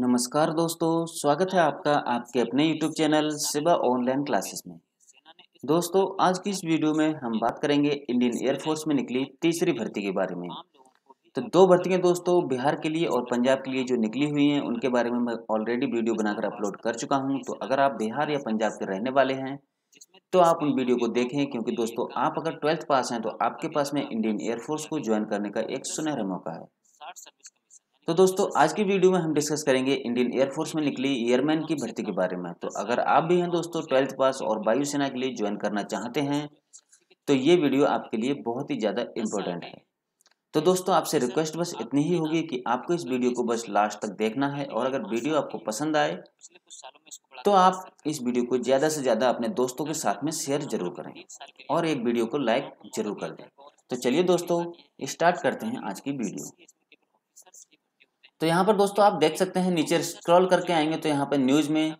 नमस्कार दोस्तों स्वागत है आपका आपके अपने YouTube चैनल सिबा ऑनलाइन क्लासेस में दोस्तों आज की इस वीडियो में हम बात करेंगे इंडियन एयरफोर्स में निकली तीसरी भर्ती के बारे में तो दो भर्तियां दोस्तों बिहार के लिए और पंजाब के लिए जो निकली हुई हैं उनके बारे में मैं ऑलरेडी वीडियो बनाकर अपलोड कर चुका हूं तो अगर आप बिहार या पंजाब के रहने वाले हैं तो आप उन वीडियो को देखें क्योंकि दोस्तों आप अगर ट्वेल्थ पास हैं तो आपके पास में इंडियन एयरफोर्स को ज्वाइन करने का एक सुनहरा मौका है तो दोस्तों आज की वीडियो में हम डिस्कस करेंगे इंडियन एयरफोर्स में निकली एयरमैन की भर्ती के बारे में तो अगर आप भी हैं दोस्तों ट्वेल्थ पास और वायुसेना के लिए ज्वाइन करना चाहते हैं तो ये वीडियो आपके लिए बहुत ही ज़्यादा इम्पोर्टेंट है तो दोस्तों आपसे रिक्वेस्ट बस इतनी ही होगी कि आपको इस वीडियो को बस लास्ट तक देखना है और अगर वीडियो आपको पसंद आए तो आप इस वीडियो को ज़्यादा से ज़्यादा अपने दोस्तों के साथ में शेयर जरूर करें और एक वीडियो को लाइक जरूर कर दें तो चलिए दोस्तों स्टार्ट करते हैं आज की वीडियो तो यहाँ पर दोस्तों आप देख सकते हैं नीचे स्क्रॉल करके आएंगे तो यहाँ पर न्यूज़ में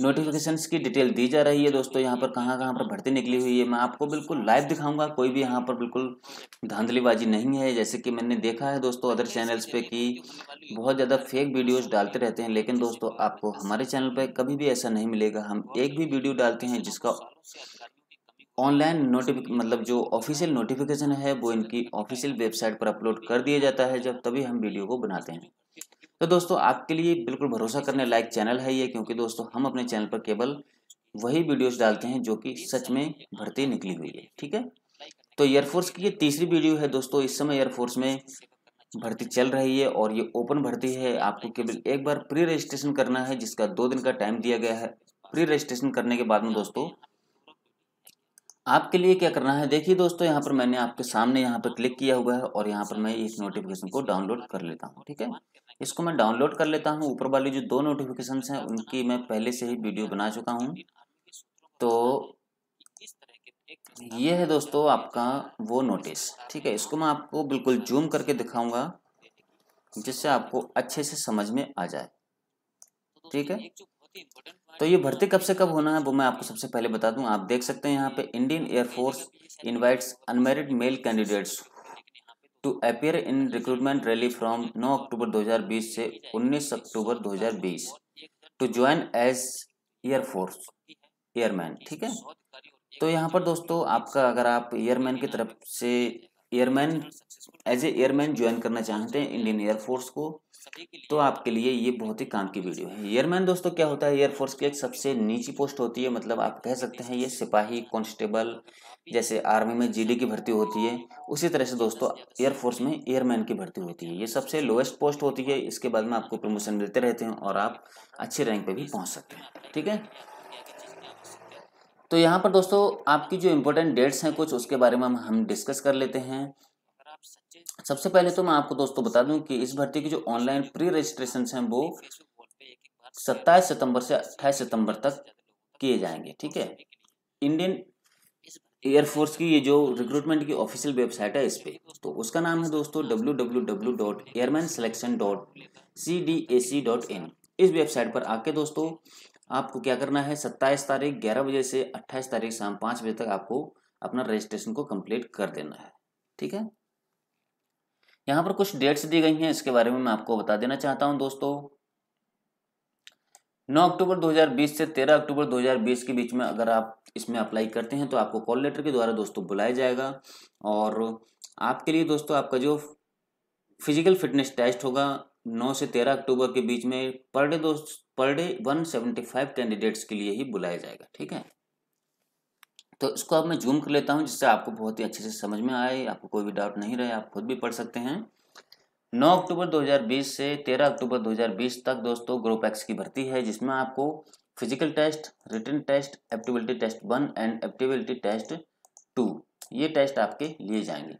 नोटिफिकेशन की डिटेल दी जा रही है दोस्तों यहाँ पर कहाँ कहाँ पर भर्ती निकली हुई है मैं आपको बिल्कुल लाइव दिखाऊंगा कोई भी यहाँ पर बिल्कुल धांधलीबाजी नहीं है जैसे कि मैंने देखा है दोस्तों अदर चैनल्स पे कि बहुत ज़्यादा फेक वीडियोस डालते रहते हैं लेकिन दोस्तों आपको हमारे चैनल पर कभी भी ऐसा नहीं मिलेगा हम एक भी वीडियो डालते हैं जिसका ऑनलाइन नोटिफिक मतलब जो ऑफिशियल नोटिफिकेशन है वो इनकी ऑफिशियल वेबसाइट पर अपलोड कर दिया जाता है जब तभी हम वीडियो को बनाते हैं तो दोस्तों आपके लिए बिल्कुल भरोसा करने लायक चैनल है ये क्योंकि दोस्तों हम अपने चैनल पर केवल वही वीडियोस डालते हैं जो कि सच में भर्ती निकली हुई है ठीक है तो एयरफोर्स की ये तीसरी वीडियो है दोस्तों इस समय एयरफोर्स में भर्ती चल रही है और ये ओपन भर्ती है आपको केवल एक बार प्री रजिस्ट्रेशन करना है जिसका दो दिन का टाइम दिया गया है प्री रजिस्ट्रेशन करने के बाद में दोस्तों आपके लिए क्या करना है देखिए दोस्तों यहाँ पर मैंने आपके सामने यहाँ पर क्लिक किया हुआ है और यहाँ पर मैं इस नोटिफिकेशन को डाउनलोड कर लेता हूँ ठीक है इसको मैं डाउनलोड कर लेता हूँ ऊपर वाली जो दो नोटिफिकेशन हैं उनकी मैं पहले से ही वीडियो बना चुका हूँ तो ये है दोस्तों आपका वो नोटिस ठीक है इसको मैं आपको बिल्कुल जूम करके दिखाऊंगा जिससे आपको अच्छे से समझ में आ जाए ठीक है तो ये भर्ती कब से कब होना है वो मैं आपको सबसे पहले बता दूं आप देख सकते हैं यहाँ पे Indian air force invites unmarried male candidates to appear in recruitment rally from 9 October 2020 से 19 October 2020 to join as air force airman ठीक है तो यहाँ पर दोस्तों आपका अगर आप एयरमैन की तरफ से airman as a airman join करना चाहते हैं इंडियन एयरफोर्स को तो आपके लिए ये बहुत ही काम की वीडियो है एयरमैन दोस्तों क्या होता है एयरफोर्स की एक सबसे नीची पोस्ट होती है मतलब आप कह सकते हैं ये सिपाही कॉन्स्टेबल जैसे आर्मी में जीडी की भर्ती होती है उसी तरह से दोस्तों एयरफोर्स में एयरमैन की भर्ती होती है ये सबसे लोएस्ट पोस्ट होती है इसके बाद में आपको प्रमोशन मिलते रहते हैं और आप अच्छे रैंक पर भी पहुँच सकते हैं ठीक है तो यहाँ पर दोस्तों आपकी जो इम्पोर्टेंट डेट्स हैं कुछ उसके बारे में हम डिस्कस कर लेते हैं सबसे पहले तो मैं आपको दोस्तों बता दूं कि इस भर्ती की जो ऑनलाइन प्री रजिस्ट्रेशन हैं वो सत्ताईस सितंबर से अट्ठाईस सितंबर तक किए जाएंगे ठीक है इंडियन एयरफोर्स की ये जो रिक्रूटमेंट की ऑफिशियल वेबसाइट है इस पर तो उसका नाम है दोस्तों W W W dot airman selection dot C D A C dot in इस वेबसाइट पर आके दोस्तों आपको क्या करना है सत्ताईस तारीख ग्यारह बजे से अट्ठाईस तारीख शाम पाँच बजे तक आपको अपना रजिस्ट्रेशन को कंप्लीट कर देना है ठीक है यहाँ पर कुछ डेट्स दी गई हैं इसके बारे में मैं आपको बता देना चाहता हूँ दोस्तों 9 अक्टूबर 2020 से 13 अक्टूबर 2020 के बीच में अगर आप इसमें अप्लाई करते हैं तो आपको कॉल लेटर के द्वारा दोस्तों बुलाया जाएगा और आपके लिए दोस्तों आपका जो फिजिकल फिटनेस टेस्ट होगा 9 से 13 अक्टूबर के बीच में पर डे दोस्त पर डे 175 कैंडिडेट्स के लिए ही बुलाया जाएगा ठीक है तो इसको अब मैं जूम कर लेता हूँ जिससे आपको बहुत ही अच्छे से समझ में आए आपको कोई भी डाउट नहीं रहे आप खुद भी पढ़ सकते हैं 9 अक्टूबर 2020 से 13 अक्टूबर 2020 तक दोस्तों ग्रुप एक्स की भर्ती है जिसमें आपको physical test written test एप्टिबिलिटी test one and एप्टिबिलिटी test to ये टेस्ट आपके लिए जाएंगे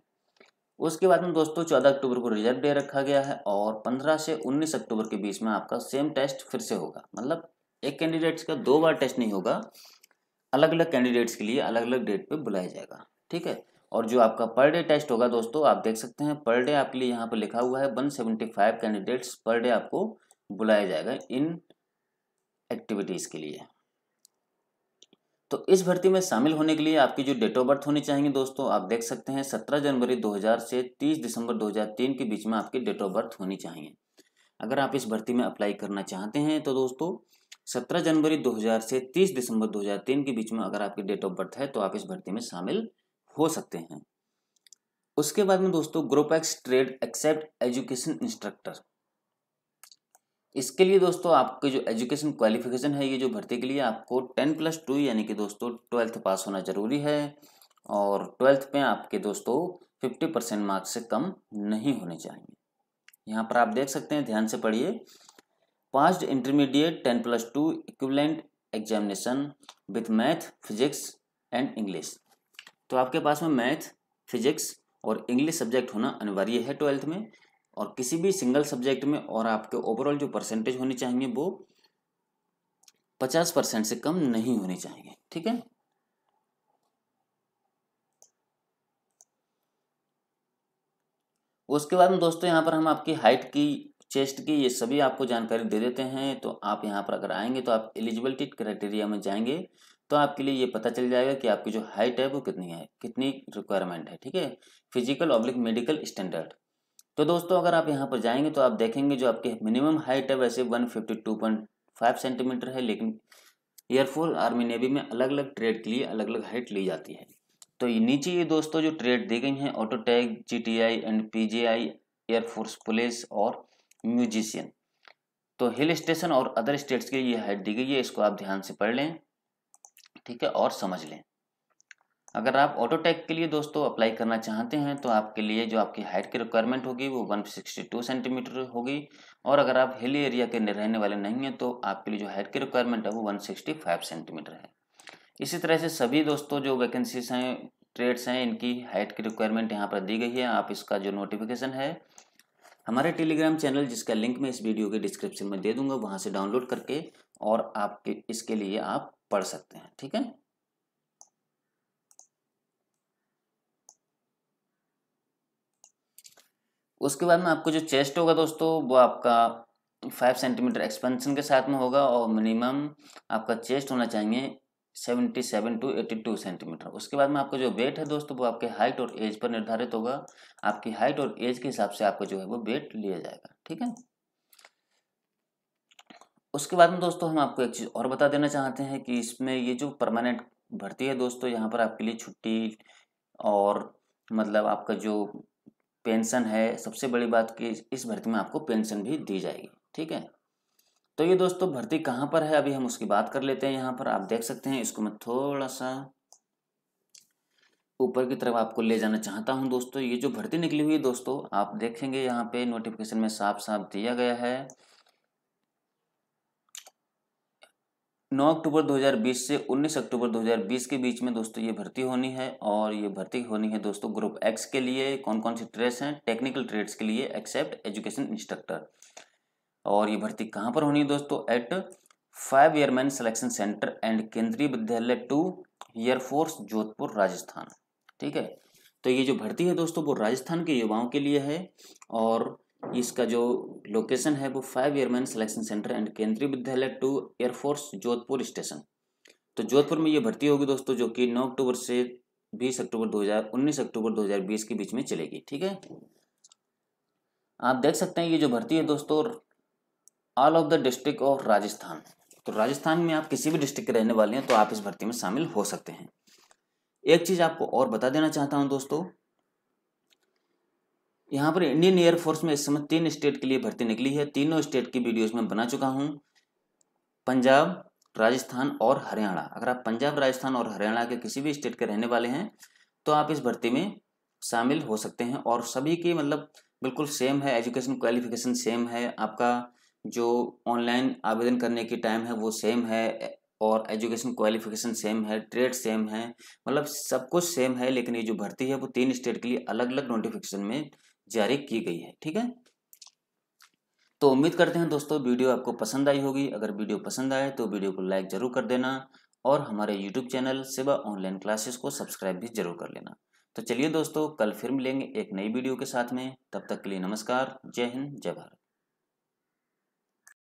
उसके बाद में दोस्तों चौदह अक्टूबर को रिजर्व डे रखा गया है और पंद्रह से उन्नीस अक्टूबर के बीच में आपका सेम टेस्ट फिर से होगा मतलब एक कैंडिडेट्स का दो बार टेस्ट नहीं होगा अलग अलग कैंडिडेट्स के लिए अलग अलग डेट पे बुलाया जाएगा ठीक है और जो आपका पर डे टेस्ट होगा दोस्तों आप देख सकते हैं पर डे आपके लिए यहाँ पर लिखा हुआ है one seventy five candidates per day आपको बुलाया जाएगा इन एक्टिविटीज़ के लिए तो इस भर्ती में शामिल होने के लिए आपकी जो डेट ऑफ बर्थ होनी चाहिए दोस्तों आप देख सकते हैं 17 जनवरी 2000 से 30 दिसंबर 2003 के बीच में आपकी डेट ऑफ बर्थ होनी चाहिए अगर आप इस भर्ती में अप्लाई करना चाहते हैं तो दोस्तों सत्रह जनवरी 2000 से तीस दिसंबर 2003 के बीच में अगर आपकी डेट ऑफ बर्थ है तो आप इस भर्ती में शामिल हो सकते हैं उसके बाद में दोस्तों group X trade except education instructor इसके लिए दोस्तों आपके जो एजुकेशन क्वालिफिकेशन है ये जो भर्ती के लिए आपको टेन प्लस टू यानी कि दोस्तों ट्वेल्थ पास होना जरूरी है और ट्वेल्थ में आपके दोस्तों फिफ्टी परसेंट मार्क्स से कम नहीं होने चाहिए यहाँ पर आप देख सकते हैं ध्यान से पढ़िए passed intermediate ten plus two equivalent examination with math physics and English तो आपके पास में मैथ फिजिक्स और इंग्लिश सब्जेक्ट होना अनिवार्य है ट्वेल्थ में और किसी भी सिंगल सब्जेक्ट में और आपके ओवरऑल जो परसेंटेज होनी चाहिए वो पचास परसेंट से कम नहीं होनी चाहिए ठीक है उसके बाद में दोस्तों यहाँ पर हम आपकी हाइट की चेस्ट की ये सभी आपको जानकारी दे देते हैं तो आप यहाँ पर अगर आएंगे तो आप एलिजिबिलिटी क्राइटेरिया में जाएंगे तो आपके लिए ये पता चल जाएगा कि आपकी जो हाइट है वो कितनी है कितनी रिक्वायरमेंट है ठीक है फिजिकल ऑब्लिक मेडिकल स्टैंडर्ड तो दोस्तों अगर आप यहाँ पर जाएंगे तो आप देखेंगे जो आपकी मिनिमम हाइट है वैसे 152.5 सेंटीमीटर है लेकिन एयरफोर्स आर्मी नेवी में अलग अलग ट्रेड के लिए अलग अलग हाइट ली जाती है तो ये नीचे ये दोस्तों जो ट्रेड दी गई हैं auto tech G T I and P G I air force police और म्यूजिशियन तो हिल स्टेशन और अदर स्टेट्स के लिए हाइट दी गई है इसको आप ध्यान से पढ़ लें ठीक है और समझ लें अगर आप ऑटोटैक के लिए दोस्तों अप्लाई करना चाहते हैं तो आपके लिए जो आपकी हाइट की रिक्वायरमेंट होगी वो 162 सेंटीमीटर होगी और अगर आप हिल एरिया के रहने वाले नहीं हैं तो आपके लिए जो हाइट की रिक्वायरमेंट है वो 165 सेंटीमीटर है इसी तरह से सभी दोस्तों जो वैकेंसीज हैं ट्रेड्स हैं इनकी हाइट की रिक्वायरमेंट यहाँ पर दी गई है आप इसका जो नोटिफिकेशन है हमारे टेलीग्राम चैनल जिसका लिंक मैं इस वीडियो के डिस्क्रिप्शन में दे दूंगा वहां से डाउनलोड करके और आपके इसके लिए आप पढ़ सकते हैं ठीक है उसके बाद में आपको जो चेस्ट होगा दोस्तों वो आपका फाइव सेंटीमीटर एक्सपेंशन के साथ में होगा और मिनिमम आपका चेस्ट होना चाहिए seventy seven to eighty two centimetre उसके बाद में आपका जो वेट है दोस्तों वो आपके हाइट और एज पर निर्धारित होगा आपकी हाइट और एज के हिसाब से आपका जो है वो वेट लिया जाएगा ठीक है उसके बाद में दोस्तों हम आपको एक चीज़ और बता देना चाहते हैं कि इसमें ये जो परमानेंट भर्ती है दोस्तों यहाँ पर आपके लिए छुट्टी और मतलब आपका जो पेंशन है सबसे बड़ी बात कि इस भर्ती में आपको पेंशन भी दी जाएगी ठीक है तो ये दोस्तों भर्ती कहाँ पर है अभी हम उसकी बात कर लेते हैं यहाँ पर आप देख सकते हैं इसको मैं थोड़ा सा ऊपर की तरफ आपको ले जाना चाहता हूँ दोस्तों ये जो भर्ती निकली हुई है दोस्तों आप देखेंगे यहाँ पे नोटिफिकेशन में साफ साफ दिया गया है 9 अक्टूबर 2020 से 19 अक्टूबर 2020 के बीच में दोस्तों ये भर्ती होनी है और ये भर्ती होनी है दोस्तों ग्रुप एक्स के लिए कौन कौन सी ट्रेड्स हैं टेक्निकल ट्रेड्स के लिए एक्सेप्ट एजुकेशन इंस्ट्रक्टर और ये भर्ती कहाँ पर होनी है दोस्तों at five airman selection centre and Kendriya Vidyalaya to air force Jodhpur Rajasthan ठीक है तो ये जो भर्ती है दोस्तों वो राजस्थान के युवाओं के लिए है और इसका जो लोकेशन है वो five airman selection centre and Kendriya Vidyalaya to air force Jodhpur station तो जोधपुर में ये भर्ती होगी दोस्तों जो कि 9 अक्टूबर से 20 अक्टूबर 2000 अक्टूबर 2020 के बीच में चलेगी ठीक है आप देख सकते हैं ये जो भर्ती है दोस्तों all of the district of Rajasthan तो राजस्थान में आप किसी भी डिस्ट्रिक्ट के रहने वाले हैं तो आप इस भर्ती में शामिल हो सकते हैं एक चीज़ आपको और बता देना चाहता हूं दोस्तों यहां पर इंडियन एयरफोर्स में इस समय तीन स्टेट के लिए भर्ती निकली है तीनों स्टेट की वीडियोस में बना चुका हूं पंजाब राजस्थान और हरियाणा अगर आप पंजाब राजस्थान और हरियाणा के किसी भी स्टेट के रहने वाले हैं तो आप इस भर्ती में शामिल हो सकते हैं और सभी की मतलब बिल्कुल सेम है एजुकेशन क्वालिफिकेशन सेम है आपका जो ऑनलाइन आवेदन करने की टाइम है वो सेम है और एजुकेशन क्वालिफिकेशन सेम है ट्रेड सेम है मतलब सब कुछ सेम है लेकिन ये जो भर्ती है वो तीन स्टेट के लिए अलग अलग नोटिफिकेशन में जारी की गई है ठीक है तो उम्मीद करते हैं दोस्तों वीडियो आपको पसंद आई होगी अगर वीडियो पसंद आए तो वीडियो को लाइक जरूर कर देना और हमारे YouTube channel Seva online classes को सब्सक्राइब भी जरूर कर लेना तो चलिए दोस्तों कल फिर मिलेंगे एक नई वीडियो के साथ में तब तक के लिए नमस्कार जय हिंद जय भारत